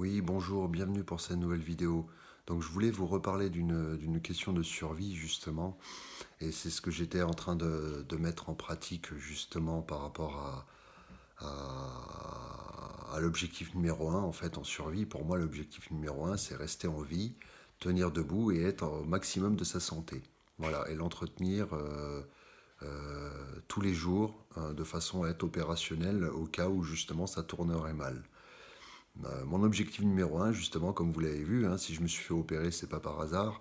Oui, bonjour, bienvenue pour cette nouvelle vidéo. Donc je voulais vous reparler d'une question de survie justement, et c'est ce que j'étais en train de, mettre en pratique justement par rapport à, l'objectif numéro un, en fait en survie. Pour moi l'objectif numéro un, c'est rester en vie, tenir debout et être au maximum de sa santé. Voilà, et l'entretenir euh, euh, tous les jours hein, de façon à être opérationnel au cas où justement ça tournerait mal. Bah, mon objectif numéro un, justement, comme vous l'avez vu, hein, si je me suis fait opérer, c'est pas par hasard.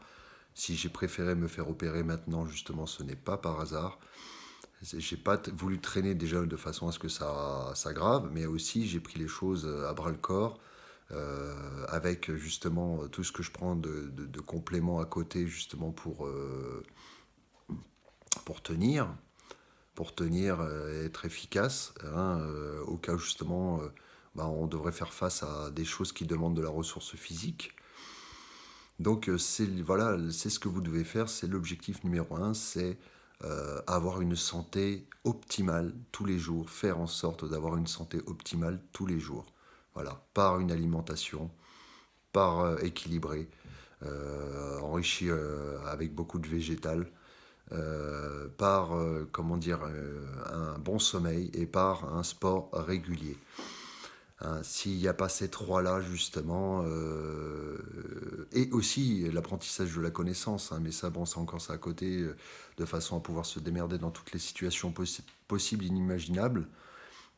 Si j'ai préféré me faire opérer maintenant, justement, ce n'est pas par hasard. J'ai pas voulu traîner déjà de façon à ce que ça s'aggrave, mais aussi j'ai pris les choses euh, à bras le corps, euh, avec justement tout ce que je prends de, de, compléments à côté, justement pour, euh, pour tenir, pour tenir, et être efficace, hein, au cas justement bah, on devrait faire face à des choses qui demandent de la ressource physique. Donc euh, c'est voilà, c'est ce que vous devez faire, c'est l'objectif numéro un, c'est euh, avoir une santé optimale tous les jours, faire en sorte d'avoir une santé optimale tous les jours. Voilà, par une alimentation, par euh, équilibrée, enrichie avec beaucoup de végétal, par comment dire un bon sommeil et par un sport régulier. Hein, s'il n'y a pas ces trois-là, justement, euh, et aussi l'apprentissage de la connaissance, hein, mais ça, bon, c'est encore, ça à côté, euh, de façon à pouvoir se démerder dans toutes les situations possibles, inimaginables.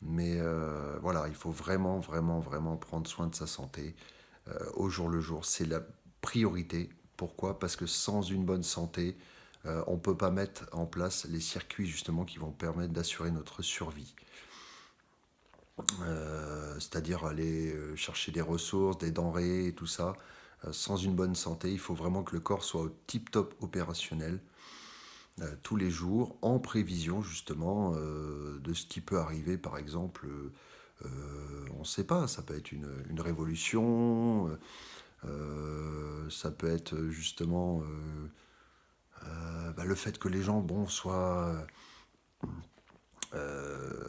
Mais euh, voilà, il faut vraiment, vraiment, vraiment prendre soin de sa santé au jour le jour. C'est la priorité. Pourquoi Parce que sans une bonne santé, on ne peut pas mettre en place les circuits, justement, qui vont permettre d'assurer notre survie c'est-à-dire aller euh, chercher des ressources, des denrées, et tout ça. Euh, sans une bonne santé, il faut vraiment que le corps soit au tip-top opérationnel euh, tous les jours en prévision justement de ce qui peut arriver par exemple on ne sait pas ça peut être une, révolution ça peut être justement bah, le fait que les gens bon soient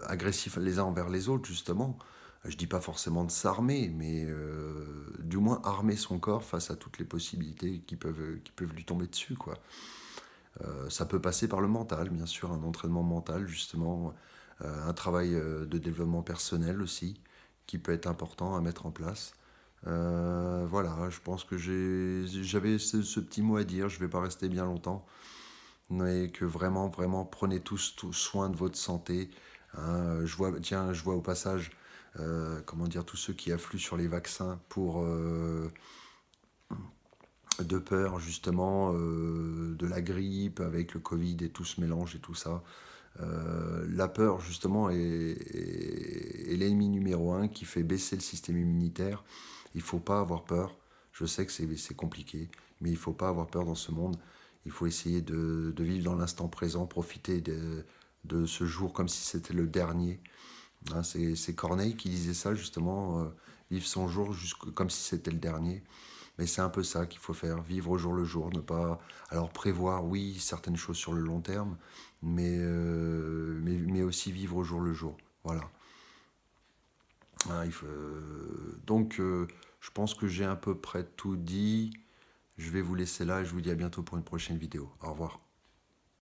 agressifs les uns envers les autres justement je dis pas forcément de s'armer, mais euh, du moins armer son corps face à toutes les possibilités qui peuvent, qui peuvent lui tomber dessus. Quoi. Euh, ça peut passer par le mental, bien sûr, un entraînement mental, justement, euh, un travail de développement personnel aussi, qui peut être important à mettre en place. voilà, je pense que j'avais ce, petit mot à dire, je ne vais pas rester bien longtemps, mais que vraiment, vraiment, prenez tous, soin de votre santé. Hein. je vois, tiens, je vois au passage euh, comment dire, tous ceux qui affluent sur les vaccins pour euh, de peur justement euh, de la grippe avec le Covid et tout ce mélange et tout ça. la peur justement est, l'ennemi numéro un qui fait baisser le système immunitaire. Il ne faut pas avoir peur. Je sais que c'est compliqué, mais il ne faut pas avoir peur dans ce monde. Il faut essayer de, vivre dans l'instant présent, profiter de, ce jour comme si c'était le dernier. Ah, c'est Corneille qui disait ça justement, euh, vivre son jour comme si c'était le dernier. Mais c'est un peu ça qu'il faut faire, vivre au jour le jour, ne pas... Alors prévoir, oui, certaines choses sur le long terme, mais, euh, mais, aussi vivre au jour le jour. Voilà. Ah, euh, donc je pense que j'ai à peu près tout dit. Je vais vous laisser là et je vous dis à bientôt pour une prochaine vidéo. Au revoir.